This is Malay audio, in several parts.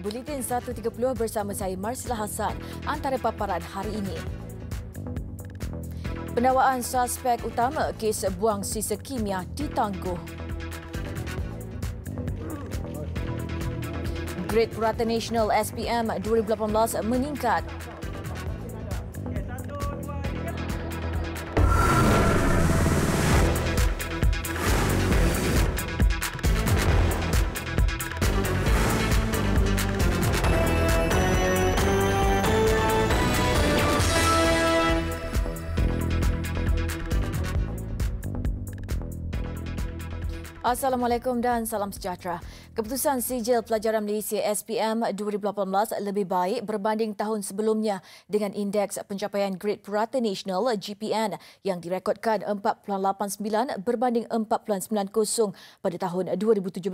Buletin 130 bersama saya Marsila Hassan antara paparan hari ini. Penawaan suspek utama kes buang sisa kimia ditangguh. Grade Purata Nasional SPM 2018 meningkat 3.9. Assalamualaikum dan salam sejahtera. Keputusan sijil pelajaran Malaysia SPM 2018 lebih baik berbanding tahun sebelumnya dengan indeks pencapaian grade purata nasional GPN yang direkodkan 4.89 berbanding 4.90 pada tahun 2017.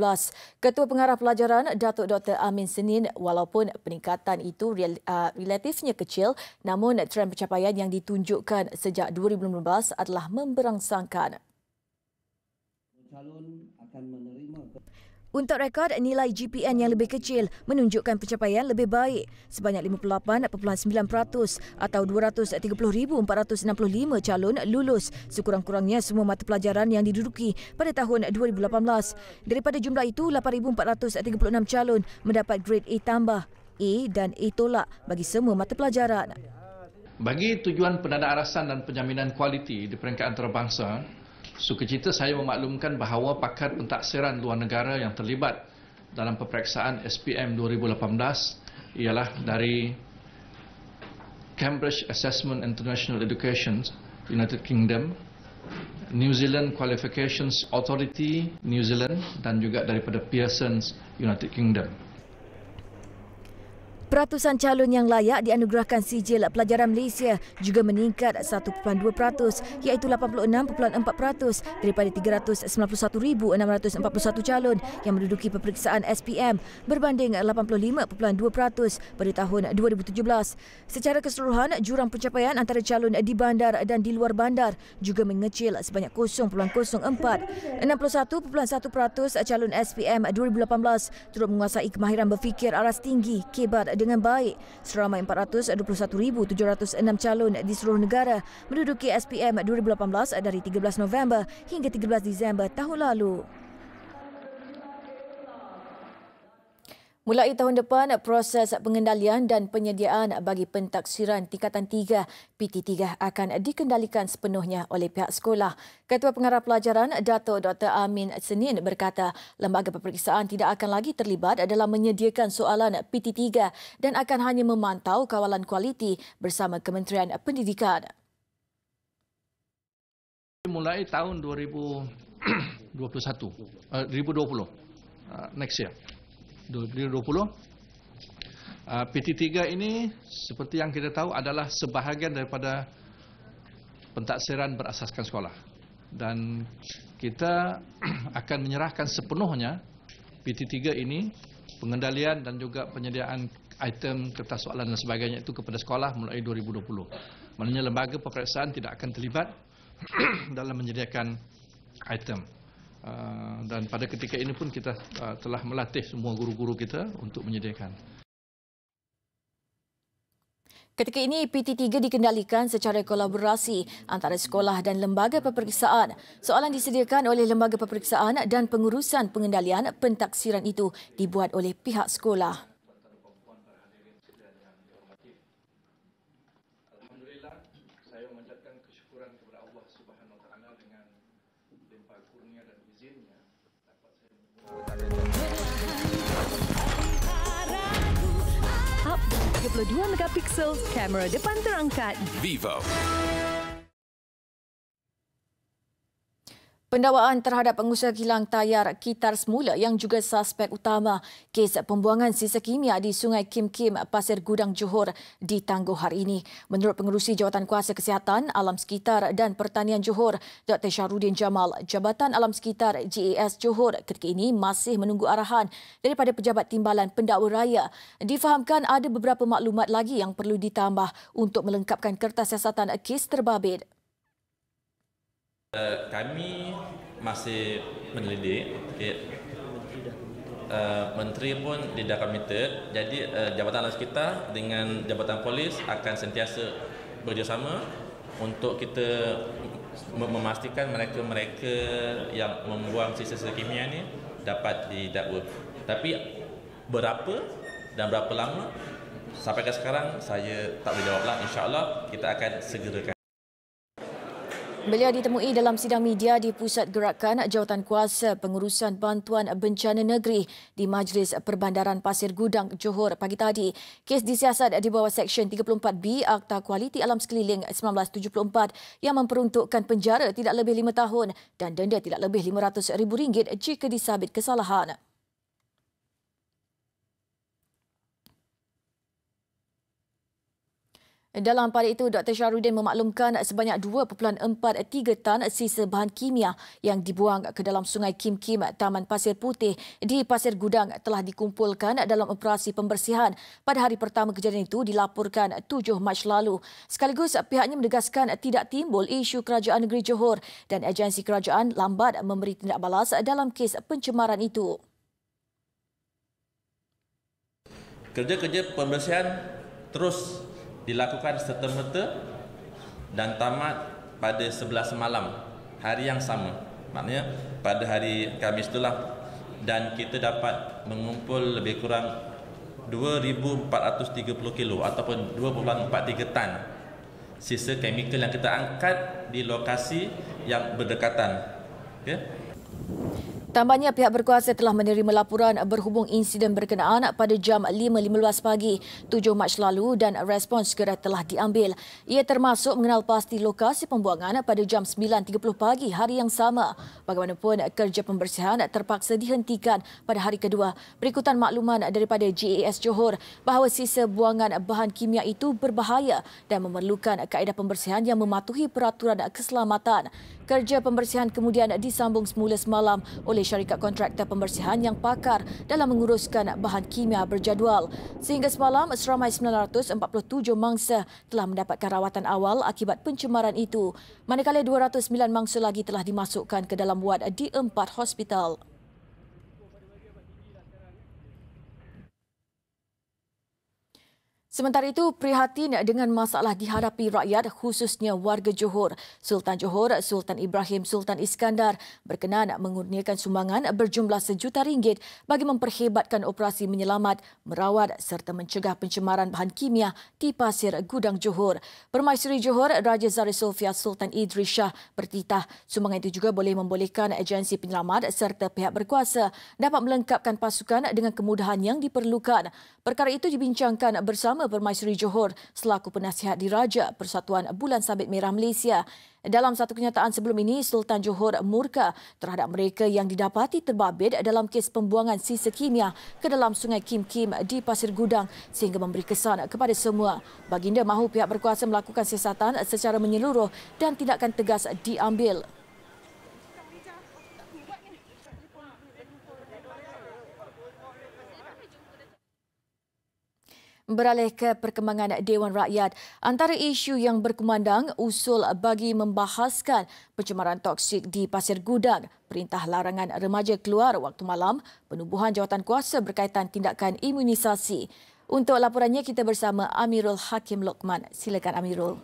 Ketua Pengarah Pelajaran Datuk Dr. Amin Senin walaupun peningkatan itu uh, relatifnya kecil namun trend pencapaian yang ditunjukkan sejak 2015 adalah memberangsangkan calon akan menerima untuk rekod, nilai GPN yang lebih kecil menunjukkan pencapaian lebih baik sebanyak 58.9% atau 230,465 calon lulus sekurang-kurangnya semua mata pelajaran yang diduduki pada tahun 2018. Daripada jumlah itu, 8,436 calon mendapat grade A tambah, A dan A tolak bagi semua mata pelajaran. Bagi tujuan penandaarasan dan penjaminan kualiti di peringkat antarabangsa, Sukacita saya memaklumkan bahawa pakar pentaksiran luar negara yang terlibat dalam peperiksaan SPM 2018 ialah dari Cambridge Assessment International Education, United Kingdom, New Zealand Qualifications Authority, New Zealand dan juga daripada Pearson United Kingdom. Peratusan calon yang layak dianugerahkan sijil pelajaran Malaysia juga meningkat 1.2% iaitu 86.4% daripada 391,641 calon yang menduduki peperiksaan SPM berbanding 85.2% pada tahun 2017. Secara keseluruhan, jurang pencapaian antara calon di bandar dan di luar bandar juga mengecil sebanyak 0.04. 61.1% calon SPM 2018 turut menguasai kemahiran berfikir aras tinggi kebat dengan baik. Seramai 421,706 calon di seluruh negara menduduki SPM 2018 dari 13 November hingga 13 Disember tahun lalu. Mulai tahun depan, proses pengendalian dan penyediaan bagi pentaksiran tingkatan 3 PT3 akan dikendalikan sepenuhnya oleh pihak sekolah. Ketua Pengarah Pelajaran Dato Dr. Amin Senin berkata, lembaga peperiksaan tidak akan lagi terlibat dalam menyediakan soalan PT3 dan akan hanya memantau kawalan kualiti bersama Kementerian Pendidikan. Mulai tahun 2021, 2020, eh, eh, next year. 2020 ah, PT3 ini seperti yang kita tahu adalah sebahagian daripada pentaksiran berasaskan sekolah dan kita akan menyerahkan sepenuhnya PT3 ini pengendalian dan juga penyediaan item kertas soalan dan sebagainya itu kepada sekolah mulai 2020 maknanya lembaga peperiksaan tidak akan terlibat dalam menyediakan item Ah, dan pada ketika ini pun kita ah, telah melatih semua guru-guru kita untuk menyediakan. Ketika ini PT3 dikendalikan secara kolaborasi antara sekolah dan lembaga peperiksaan. Soalan disediakan oleh lembaga peperiksaan dan pengurusan pengendalian pentaksiran itu dibuat oleh pihak sekolah. 32 megapiksel kamera depan terangkat Vivo. Pendakwaan terhadap pengusaha kilang tayar Kitar semula yang juga suspek utama kes pembuangan sisa kimia di Sungai Kim Kim Pasir Gudang Johor ditangguh hari ini. Menurut pengurusi Jawatan Kuasa Kesihatan Alam Sekitar dan Pertanian Johor Dr. Syarudin Jamal, Jabatan Alam Sekitar (JAS) Johor ketika ini masih menunggu arahan daripada Pejabat Timbalan Pendakwa Raya. Difahamkan ada beberapa maklumat lagi yang perlu ditambah untuk melengkapkan kertas siasatan kes terbabit Uh, kami masih menyelidik. Okay. Uh, menteri pun tidak committed. Jadi uh, jabatan alam kita dengan jabatan polis akan sentiasa bekerjasama untuk kita memastikan mereka-mereka yang membuang sisa-sisa kimia ini dapat didakwa. Tapi berapa dan berapa lama sampai ke sekarang saya tak boleh jawablah. Allah kita akan segerakan. Beliau ditemui dalam sidang media di Pusat Gerakan Jawatan Kuasa Pengurusan Bantuan Bencana Negeri di Majlis Perbandaran Pasir Gudang Johor pagi tadi. Kes disiasat di bawah Seksyen 34B Akta Kualiti Alam Sekeliling 1974 yang memperuntukkan penjara tidak lebih lima tahun dan denda tidak lebih RM500,000 jika disabit kesalahan. Dalam pada itu, Dr. Syarudin memaklumkan sebanyak 2.43 tan sisa bahan kimia yang dibuang ke dalam Sungai Kim Kim Taman Pasir Putih di Pasir Gudang telah dikumpulkan dalam operasi pembersihan pada hari pertama kejadian itu dilaporkan 7 Mac lalu. Sekaligus pihaknya menegaskan tidak timbul isu kerajaan negeri Johor dan agensi kerajaan lambat memberi tindak balas dalam kes pencemaran itu. Kerja-kerja pembersihan terus dilakukan serta-merta dan tamat pada 11 malam hari yang sama maknanya pada hari Khamis itulah dan kita dapat mengumpul lebih kurang 2430 kilo ataupun 2.43 tan sisa kimia yang kita angkat di lokasi yang berdekatan okey Tambahnya pihak berkuasa telah menerima laporan berhubung insiden berkenaan pada jam 5.15 pagi 7 Mac lalu dan respons segera telah diambil. Ia termasuk mengenal pasti lokasi pembuangan pada jam 9.30 pagi hari yang sama. Bagaimanapun kerja pembersihan terpaksa dihentikan pada hari kedua. Berikutan makluman daripada GAS Johor bahawa sisa buangan bahan kimia itu berbahaya dan memerlukan kaedah pembersihan yang mematuhi peraturan keselamatan. Kerja pembersihan kemudian disambung semula semalam oleh syarikat kontraktor pembersihan yang pakar dalam menguruskan bahan kimia berjadual. Sehingga semalam, seramai 947 mangsa telah mendapatkan rawatan awal akibat pencemaran itu. Manakala 209 mangsa lagi telah dimasukkan ke dalam wad di empat hospital. Sementara itu, prihatin dengan masalah dihadapi rakyat khususnya warga Johor. Sultan Johor, Sultan Ibrahim Sultan Iskandar berkenan mengurniakan sumbangan berjumlah sejuta ringgit bagi memperhebatkan operasi menyelamat, merawat serta mencegah pencemaran bahan kimia di pasir gudang Johor. Permaisuri Johor, Raja Zari Sofia Sultan Idris Shah bertitah sumbangan itu juga boleh membolehkan agensi penyelamat serta pihak berkuasa dapat melengkapkan pasukan dengan kemudahan yang diperlukan. Perkara itu dibincangkan bersama Permaisuri Johor selaku penasihat diraja Persatuan Bulan Sabit Merah Malaysia. Dalam satu kenyataan sebelum ini, Sultan Johor murka terhadap mereka yang didapati terbabit dalam kes pembuangan sisa kimia ke dalam Sungai Kim Kim di Pasir Gudang sehingga memberi kesan kepada semua. Baginda mahu pihak berkuasa melakukan siasatan secara menyeluruh dan tindakan tegas diambil. Beralih ke perkembangan Dewan Rakyat, antara isu yang berkumandang usul bagi membahaskan pencemaran toksik di Pasir Gudang, perintah larangan remaja keluar waktu malam, penubuhan jawatan kuasa berkaitan tindakan imunisasi. Untuk laporannya kita bersama Amirul Hakim Lokman. Silakan Amirul.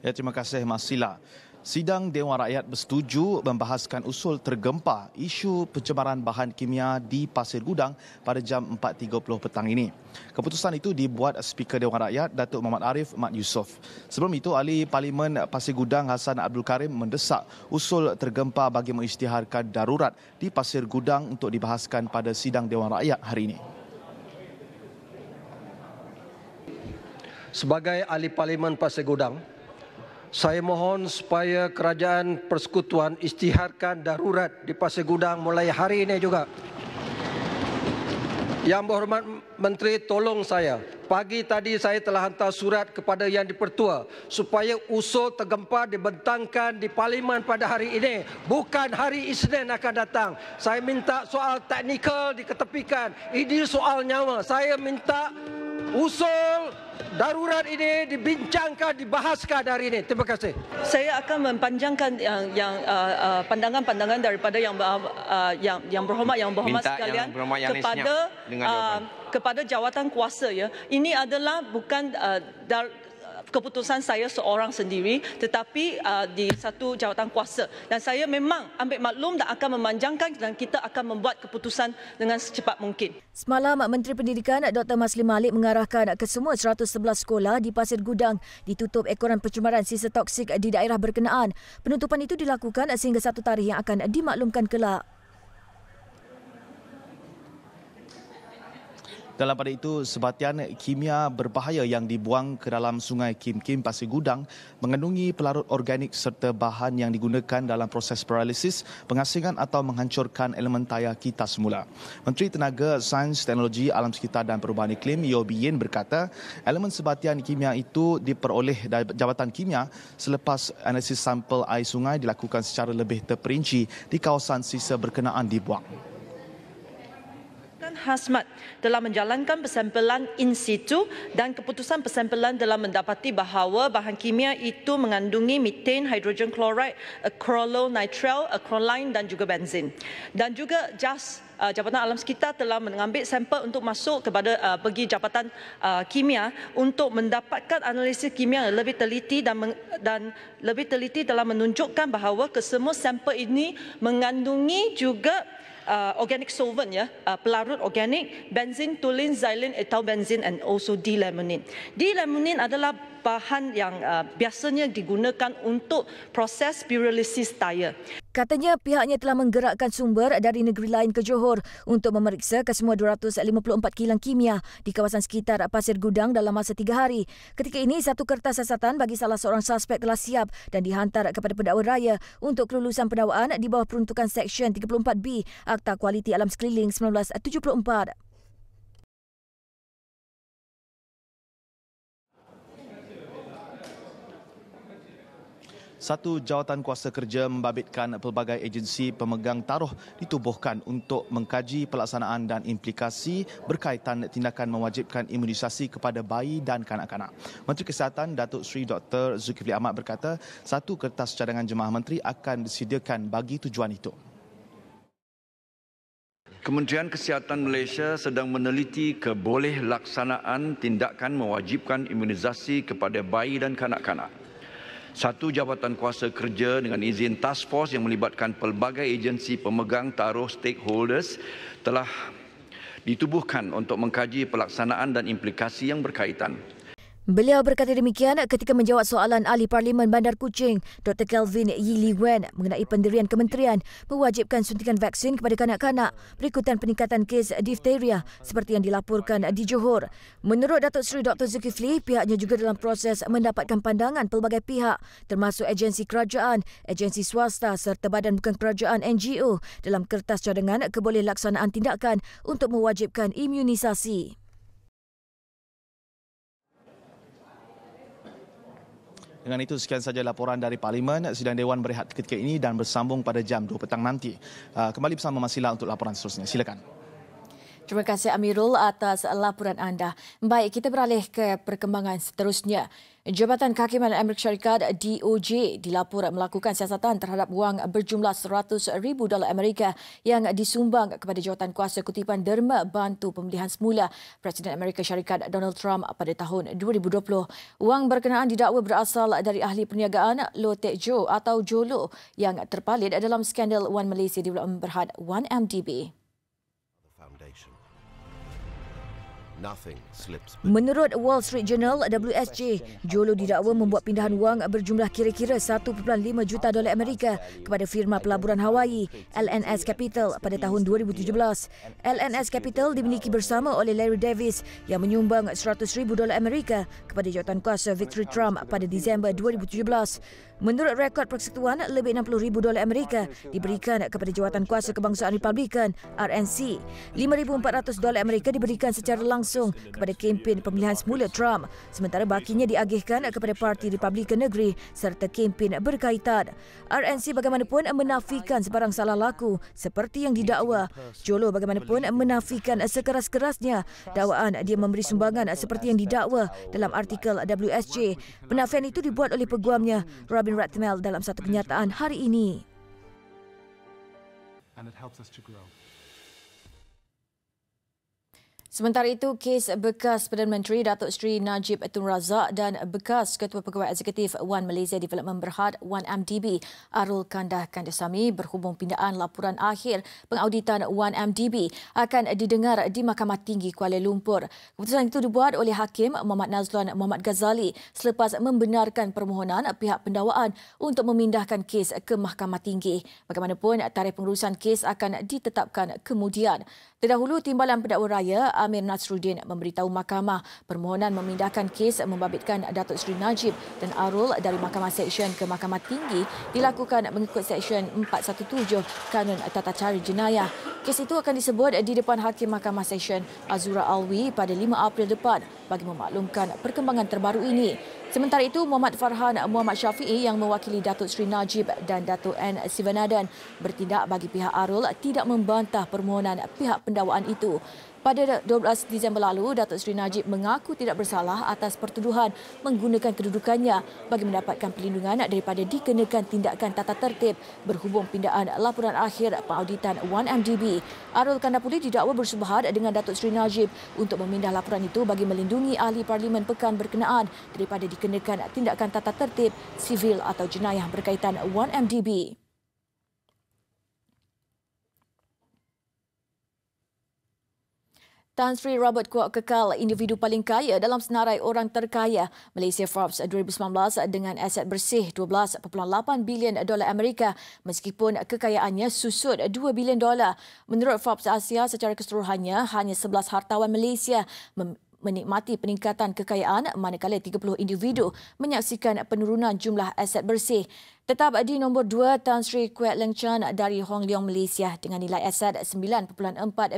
Ya, terima kasih Mas Sila. Sidang Dewan Rakyat bersetuju membahaskan usul tergempa isu pencemaran bahan kimia di Pasir Gudang pada jam 4.30 petang ini. Keputusan itu dibuat Speaker Dewan Rakyat Datuk Muhammad Arif Mat Yusof. Sebelum itu, Ahli Parlimen Pasir Gudang Hassan Abdul Karim mendesak usul tergempa bagi mengisytiharkan darurat di Pasir Gudang untuk dibahaskan pada Sidang Dewan Rakyat hari ini. Sebagai Ahli Parlimen Pasir Gudang, saya mohon supaya kerajaan persekutuan istiharkan darurat di Pasir Gudang mulai hari ini juga. Yang berhormat Menteri tolong saya. Pagi tadi saya telah hantar surat kepada Yang Dipertua supaya usul tergempa dibentangkan di Parlimen pada hari ini. Bukan hari Isnin akan datang. Saya minta soal teknikal diketepikan. Ini soal nyawa. Saya minta usul darurat ini dibincangkan, dibahaskan hari ini. Terima kasih. Saya akan mempanjangkan yang, yang uh, uh, pandangan-pandangan daripada yang uh, yang yang berhormat yang berhormat Minta sekalian yang berhormat yang kepada uh, kepada jawatan kuasa ya. Ini adalah bukan uh, dar, keputusan saya seorang sendiri tetapi uh, di satu jawatan kuasa dan saya memang ambil maklum dan akan memanjangkan dan kita akan membuat keputusan dengan secepat mungkin. Semalam Menteri Pendidikan Dr. Maslim Malik mengarahkan ke semua 111 sekolah di Pasir Gudang ditutup ekoran pencemaran sisa toksik di daerah berkenaan. Penutupan itu dilakukan sehingga satu tarikh yang akan dimaklumkan kelak. Dalam pada itu, sebatian kimia berbahaya yang dibuang ke dalam sungai Kim Kim Pasir Gudang mengandungi pelarut organik serta bahan yang digunakan dalam proses paralisis, pengasingan atau menghancurkan elemen taya kita semula. Menteri Tenaga Sains, Teknologi, Alam Sekitar dan Perubahan Iklim, Yeo Bien berkata, elemen sebatian kimia itu diperoleh dari Jabatan Kimia selepas analisis sampel air sungai dilakukan secara lebih terperinci di kawasan sisa berkenaan dibuang. Kesihatan Hasmat telah menjalankan persampelan in situ dan keputusan persampelan telah mendapati bahawa bahan kimia itu mengandungi methane, hydrogen chloride, acrylonitrile, acrolein dan juga benzin. Dan juga JAS uh, Jabatan Alam Sekitar telah mengambil sampel untuk masuk kepada uh, pergi Jabatan uh, Kimia untuk mendapatkan analisis kimia yang lebih teliti dan, meng, dan lebih teliti telah menunjukkan bahawa kesemua sampel ini mengandungi juga uh, organic solvent, yeah, uh, pelarut organik, benzin, tulin, xylene, etau benzin and also D-lamonin. D-lamonin adalah bahan yang uh, biasanya digunakan untuk proses pyrolysis tyre. Katanya pihaknya telah menggerakkan sumber dari negeri lain ke Johor untuk memeriksa kesemua 254 kilang kimia di kawasan sekitar Pasir Gudang dalam masa tiga hari. Ketika ini, satu kertas siasatan bagi salah seorang suspek telah siap dan dihantar kepada pendakwa raya untuk kelulusan pendakwaan di bawah peruntukan Seksyen 34B Akta Kualiti Alam Sekeliling 1974. satu jawatan kuasa kerja membabitkan pelbagai agensi pemegang taruh ditubuhkan untuk mengkaji pelaksanaan dan implikasi berkaitan tindakan mewajibkan imunisasi kepada bayi dan kanak-kanak. Menteri Kesihatan Datuk Sri Dr. Zulkifli Ahmad berkata satu kertas cadangan jemaah menteri akan disediakan bagi tujuan itu. Kementerian Kesihatan Malaysia sedang meneliti keboleh laksanaan tindakan mewajibkan imunisasi kepada bayi dan kanak-kanak satu jabatan kuasa kerja dengan izin task force yang melibatkan pelbagai agensi pemegang taruh stakeholders telah ditubuhkan untuk mengkaji pelaksanaan dan implikasi yang berkaitan. Beliau berkata demikian ketika menjawab soalan ahli Parlimen Bandar Kuching, Dr. Kelvin Yi Li Wen mengenai pendirian kementerian mewajibkan suntikan vaksin kepada kanak-kanak berikutan peningkatan kes difteria seperti yang dilaporkan di Johor. Menurut Datuk Seri Dr. Zulkifli, pihaknya juga dalam proses mendapatkan pandangan pelbagai pihak termasuk agensi kerajaan, agensi swasta serta badan bukan kerajaan NGO dalam kertas cadangan keboleh laksanaan tindakan untuk mewajibkan imunisasi. Dengan itu sekian saja laporan dari Parlimen. Sidang Dewan berehat ketika ini dan bersambung pada jam 2 petang nanti. Ah, kembali bersama Masila untuk laporan seterusnya. Silakan. Terima kasih Amirul atas laporan anda. Baik, kita beralih ke perkembangan seterusnya. Jabatan Kehakiman Amerika Syarikat DOJ dilaporkan melakukan siasatan terhadap wang berjumlah 100 ribu dolar Amerika yang disumbang kepada jawatan kuasa kutipan derma bantu pemilihan semula Presiden Amerika Syarikat Donald Trump pada tahun 2020. Wang berkenaan didakwa berasal dari ahli perniagaan Lotte Teck Joe atau Jolo yang terpalit dalam skandal One Malaysia di Development Berhad 1MDB. Menurut Wall Street Journal, WSJ, Jolo didakwa membuat pindahan wang berjumlah kira-kira 1.5 juta dolar Amerika kepada firma pelaburan Hawaii, LNS Capital, pada tahun 2017. LNS Capital dimiliki bersama oleh Larry Davis yang menyumbang 100 ribu dolar Amerika kepada jawatan kuasa Victory Trump pada Disember 2017. Menurut rekod persekutuan, lebih 60 ribu dolar Amerika diberikan kepada jawatan kuasa kebangsaan Republikan, RNC. 5,400 dolar Amerika diberikan secara langsung langsung kepada kempen pemilihan semula Trump, sementara bakinya diagihkan kepada Parti Republikan Negeri serta kempen berkaitan. RNC bagaimanapun menafikan sebarang salah laku seperti yang didakwa. Jolo bagaimanapun menafikan sekeras-kerasnya dakwaan dia memberi sumbangan seperti yang didakwa dalam artikel WSJ. Penafian itu dibuat oleh peguamnya Robin Rathmel dalam satu kenyataan hari ini. And it helps us to grow. Sementara itu, kes bekas Perdana Menteri Datuk Seri Najib Tun Razak dan bekas Ketua Pegawai Eksekutif One Malaysia Development Berhad 1MDB Arul Kandah Kandasami berhubung pindaan laporan akhir pengauditan 1MDB akan didengar di Mahkamah Tinggi Kuala Lumpur. Keputusan itu dibuat oleh Hakim Muhammad Nazlan Muhammad Ghazali selepas membenarkan permohonan pihak pendawaan untuk memindahkan kes ke Mahkamah Tinggi. Bagaimanapun, tarikh pengurusan kes akan ditetapkan kemudian. Terdahulu, Timbalan Pendakwa Raya Amir Nasruddin memberitahu mahkamah permohonan memindahkan kes membabitkan Datuk Seri Najib dan Arul dari Mahkamah Seksyen ke Mahkamah Tinggi dilakukan mengikut Seksyen 417 Kanun Tata Cara Jenayah. Kes itu akan disebut di depan Hakim Mahkamah Seksyen Azura Alwi pada 5 April depan bagi memaklumkan perkembangan terbaru ini. Sementara itu, Muhammad Farhan Muhammad Syafi'i yang mewakili Datuk Seri Najib dan Datuk N. Sivanadan bertindak bagi pihak Arul tidak membantah permohonan pihak pendawaan itu. Pada 12 Disember lalu, Datuk Seri Najib mengaku tidak bersalah atas pertuduhan menggunakan kedudukannya bagi mendapatkan perlindungan daripada dikenakan tindakan tata tertib berhubung pindaan laporan akhir pengauditan 1MDB. Arul Kandapuli didakwa bersubahat dengan Datuk Seri Najib untuk memindah laporan itu bagi melindungi ahli parlimen pekan berkenaan daripada dikenakan dikenakan tindakan tata tertib sivil atau jenayah berkaitan 1MDB. Tan Sri Robert Kuok kekal individu paling kaya dalam senarai orang terkaya Malaysia Forbes 2019 dengan aset bersih 12.8 bilion dolar Amerika meskipun kekayaannya susut 2 bilion dolar. Menurut Forbes Asia secara keseluruhannya hanya 11 hartawan Malaysia menikmati peningkatan kekayaan manakala 30 individu menyaksikan penurunan jumlah aset bersih tetap di nombor 2 Tan Sri Kwek Leng Chan dari Hong Leong Malaysia dengan nilai aset 9.4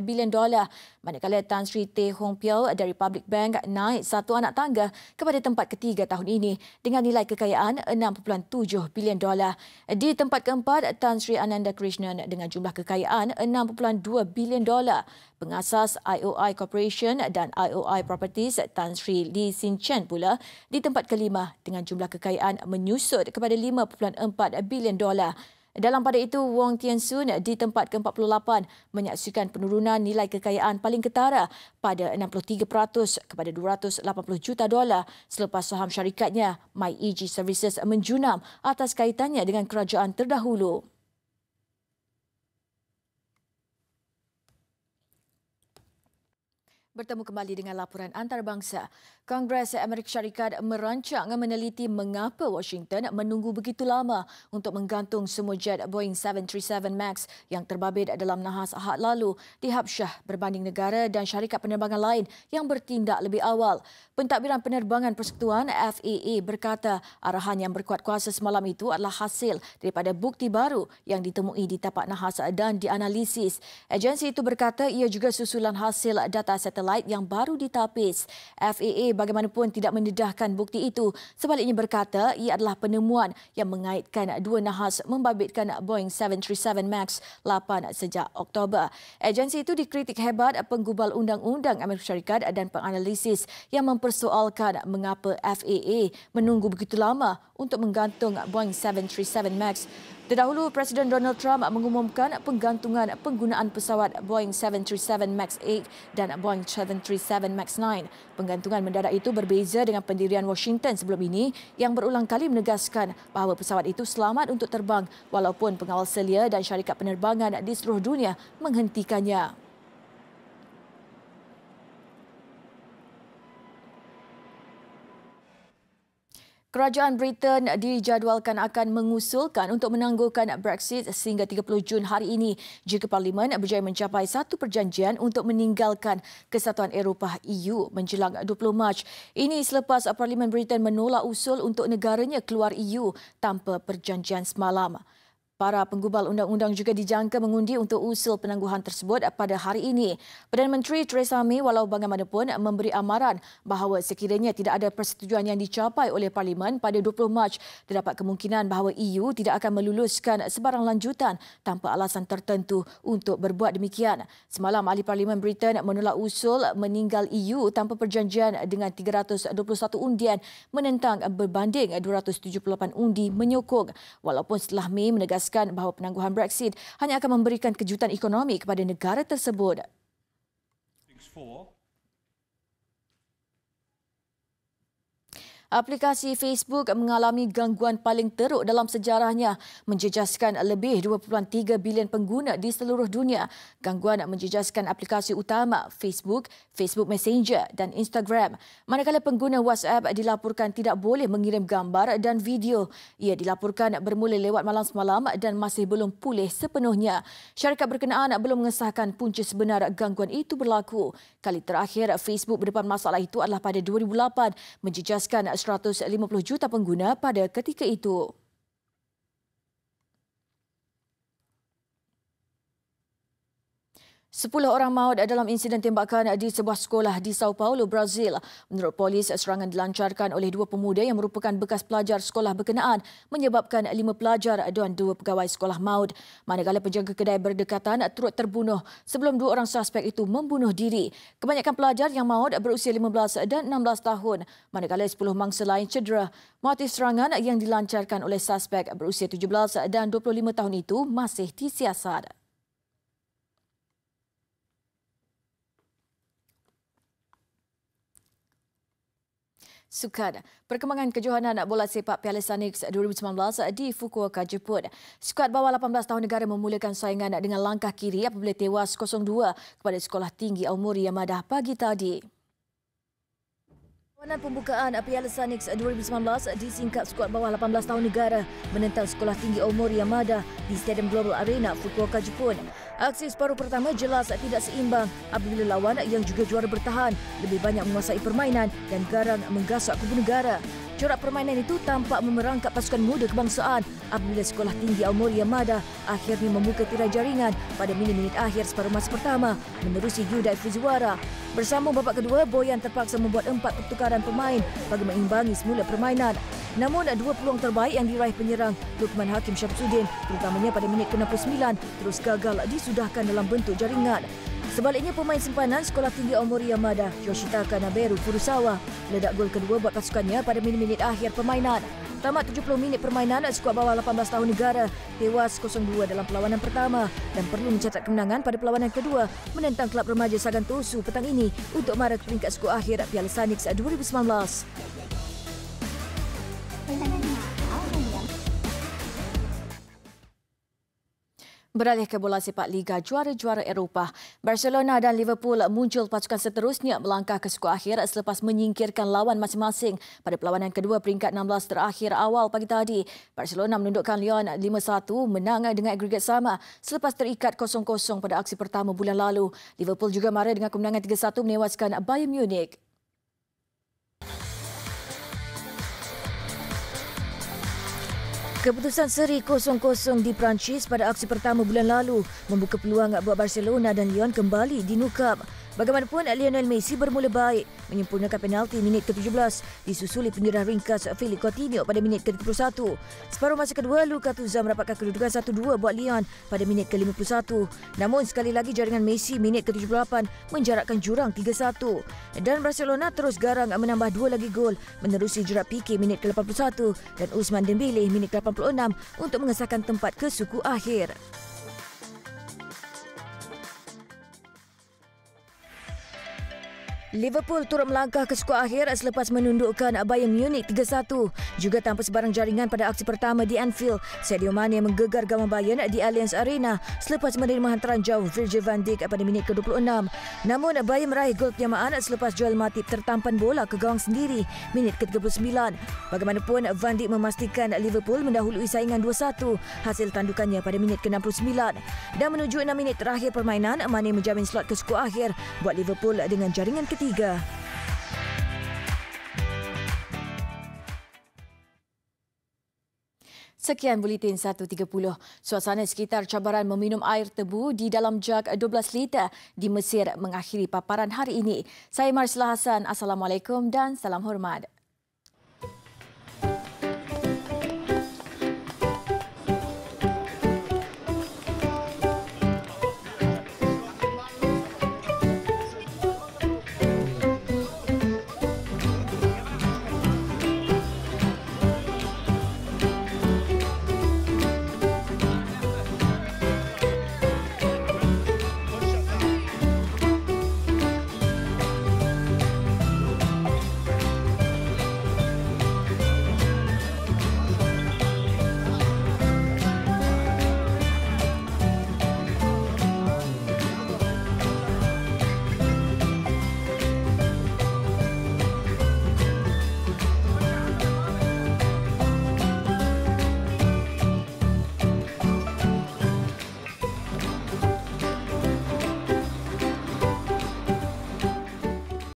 bilion dolar. Manakala Tan Sri Tay Hong Piao dari Public Bank naik satu anak tangga kepada tempat ketiga tahun ini dengan nilai kekayaan 6.7 bilion dolar. Di tempat keempat Tan Sri Ananda Krishnan dengan jumlah kekayaan 6.2 bilion dolar. Pengasas IOI Corporation dan IOI Properties Tan Sri Lee Sin Chen pula di tempat kelima dengan jumlah kekayaan menyusut kepada 5. $1.4 bilion. Dalam pada itu, Wong Tian Soon di tempat ke-48 menyaksikan penurunan nilai kekayaan paling ketara pada 63% kepada 280 juta dolar selepas saham syarikatnya MyEG Services menjunam atas kaitannya dengan kerajaan terdahulu. bertemu kembali dengan laporan antarabangsa. Kongres Amerika Syarikat merancang meneliti mengapa Washington menunggu begitu lama untuk menggantung semua jet Boeing 737 MAX yang terbabit dalam nahas ahad lalu di Habsyah berbanding negara dan syarikat penerbangan lain yang bertindak lebih awal. Pentadbiran Penerbangan Persekutuan FAA berkata arahan yang berkuat kuasa semalam itu adalah hasil daripada bukti baru yang ditemui di tapak nahas dan dianalisis. Agensi itu berkata ia juga susulan hasil data satelit satelit yang baru ditapis. FAA bagaimanapun tidak mendedahkan bukti itu. Sebaliknya berkata ia adalah penemuan yang mengaitkan dua nahas membabitkan Boeing 737 MAX 8 sejak Oktober. Agensi itu dikritik hebat penggubal undang-undang Amerika Syarikat dan penganalisis yang mempersoalkan mengapa FAA menunggu begitu lama untuk menggantung Boeing 737 MAX Terdahulu, Presiden Donald Trump mengumumkan penggantungan penggunaan pesawat Boeing 737 MAX 8 dan Boeing 737 MAX 9. Penggantungan mendadak itu berbeza dengan pendirian Washington sebelum ini yang berulang kali menegaskan bahawa pesawat itu selamat untuk terbang walaupun pengawal selia dan syarikat penerbangan di seluruh dunia menghentikannya. Kerajaan Britain dijadualkan akan mengusulkan untuk menangguhkan Brexit sehingga 30 Jun hari ini jika Parlimen berjaya mencapai satu perjanjian untuk meninggalkan Kesatuan Eropah EU menjelang 20 Mac. Ini selepas Parlimen Britain menolak usul untuk negaranya keluar EU tanpa perjanjian semalam para penggubal undang-undang juga dijangka mengundi untuk usul penangguhan tersebut pada hari ini. Perdana Menteri Theresa May walau bagaimanapun memberi amaran bahawa sekiranya tidak ada persetujuan yang dicapai oleh Parlimen pada 20 Mac, terdapat kemungkinan bahawa EU tidak akan meluluskan sebarang lanjutan tanpa alasan tertentu untuk berbuat demikian. Semalam, Ahli Parlimen Britain menolak usul meninggal EU tanpa perjanjian dengan 321 undian menentang berbanding 278 undi menyokong. Walaupun setelah Mei menegaskan menegaskan bahawa penangguhan Brexit hanya akan memberikan kejutan ekonomi kepada negara tersebut. Aplikasi Facebook mengalami gangguan paling teruk dalam sejarahnya, menjejaskan lebih 2.3 bilion pengguna di seluruh dunia. Gangguan menjejaskan aplikasi utama Facebook, Facebook Messenger dan Instagram. Manakala pengguna WhatsApp dilaporkan tidak boleh mengirim gambar dan video. Ia dilaporkan bermula lewat malam semalam dan masih belum pulih sepenuhnya. Syarikat berkenaan belum mengesahkan punca sebenar gangguan itu berlaku. Kali terakhir Facebook berdepan masalah itu adalah pada 2008 menjejaskan 150 juta pengguna pada ketika itu. Sepuluh orang maut dalam insiden tembakan di sebuah sekolah di Sao Paulo, Brazil. Menurut polis, serangan dilancarkan oleh dua pemuda yang merupakan bekas pelajar sekolah berkenaan menyebabkan lima pelajar dan dua pegawai sekolah maut. Manakala penjaga kedai berdekatan turut terbunuh sebelum dua orang suspek itu membunuh diri. Kebanyakan pelajar yang maut berusia 15 dan 16 tahun. Manakala sepuluh mangsa lain cedera. Motif serangan yang dilancarkan oleh suspek berusia 17 dan 25 tahun itu masih disiasat. Sukan. Perkembangan kejohanan anak bola sepak Piala Sanix 2019 di Fukuoka, Jepun. Skuad bawah 18 tahun negara memulakan saingan dengan langkah kiri apabila tewas 0-2 kepada Sekolah Tinggi Aomori Yamada pagi tadi. Perlawanan pembukaan Piala Sanix 2019 disingkat skuad bawah 18 tahun negara menentang Sekolah Tinggi Aomori Yamada di Stadium Global Arena Fukuoka, Jepun. Aksi separuh pertama jelas tidak seimbang apabila lawan yang juga juara bertahan lebih banyak menguasai permainan dan garang menggasak kubu negara. Corak permainan itu tampak memerangkap pasukan muda kebangsaan apabila sekolah tinggi Almoria Mada akhirnya membuka tirai jaringan pada minit-minit akhir separuh masa pertama menerusi Yudai Fujiwara. bersama babak kedua, Boyan terpaksa membuat empat pertukaran pemain bagi mengimbangi semula permainan. Namun, dua peluang terbaik yang diraih penyerang Lukman Hakim Syamsuddin terutamanya pada minit ke-69 terus gagal disudahkan dalam bentuk jaringan. Sebaliknya pemain simpanan Sekolah Tinggi Omori Yamada, Yoshitaka Naberu Furusawa, ledak gol kedua buat pasukannya pada minit-minit akhir permainan. Tamat 70 minit permainan, skuad bawah 18 tahun negara tewas 0-2 dalam perlawanan pertama dan perlu mencatat kemenangan pada perlawanan kedua menentang kelab remaja Sagan Tosu petang ini untuk mara ke peringkat skuad akhir Piala Sanix 2019. Beralih ke bola sepak Liga Juara-Juara Eropah, Barcelona dan Liverpool muncul pasukan seterusnya melangkah ke suku akhir selepas menyingkirkan lawan masing-masing. Pada perlawanan kedua peringkat 16 terakhir awal pagi tadi, Barcelona menundukkan Lyon 5-1 menang dengan agregat sama selepas terikat 0-0 pada aksi pertama bulan lalu. Liverpool juga marah dengan kemenangan 3-1 menewaskan Bayern Munich. Keputusan seri 0-0 di Perancis pada aksi pertama bulan lalu membuka peluang buat Barcelona dan Lyon kembali dinukap. Bagaimanapun, Lionel Messi bermula baik. Menyempurnakan penalti minit ke-17 disusuli penyerah ringkas Philip Coutinho pada minit ke-31. Separuh masa kedua, Luka Tuzza merapatkan kedudukan 1-2 buat Lyon pada minit ke-51. Namun sekali lagi jaringan Messi minit ke-78 menjarakkan jurang 3-1. Dan Barcelona terus garang menambah dua lagi gol menerusi jerat PK minit ke-81 dan Usman Dembele minit ke-86 untuk mengesahkan tempat ke suku akhir. Liverpool turut melangkah ke skuad akhir selepas menundukkan Bayern Munich 3-1. Juga tanpa sebarang jaringan pada aksi pertama di Anfield, Sadio Mane menggegar gawang Bayern di Allianz Arena selepas menerima hantaran jauh Virgil van Dijk pada minit ke-26. Namun Bayern meraih gol penyamaan selepas Joel Matip tertampan bola ke gawang sendiri minit ke-39. Bagaimanapun van Dijk memastikan Liverpool mendahului saingan 2-1 hasil tandukannya pada minit ke-69 dan menuju 6 minit terakhir permainan Mane menjamin slot ke skuad akhir buat Liverpool dengan jaringan ketiga Sekian Buletin 1.30. Suasana sekitar cabaran meminum air tebu di dalam jug 12 liter di Mesir mengakhiri paparan hari ini. Saya Marsila Hassan. Assalamualaikum dan salam hormat.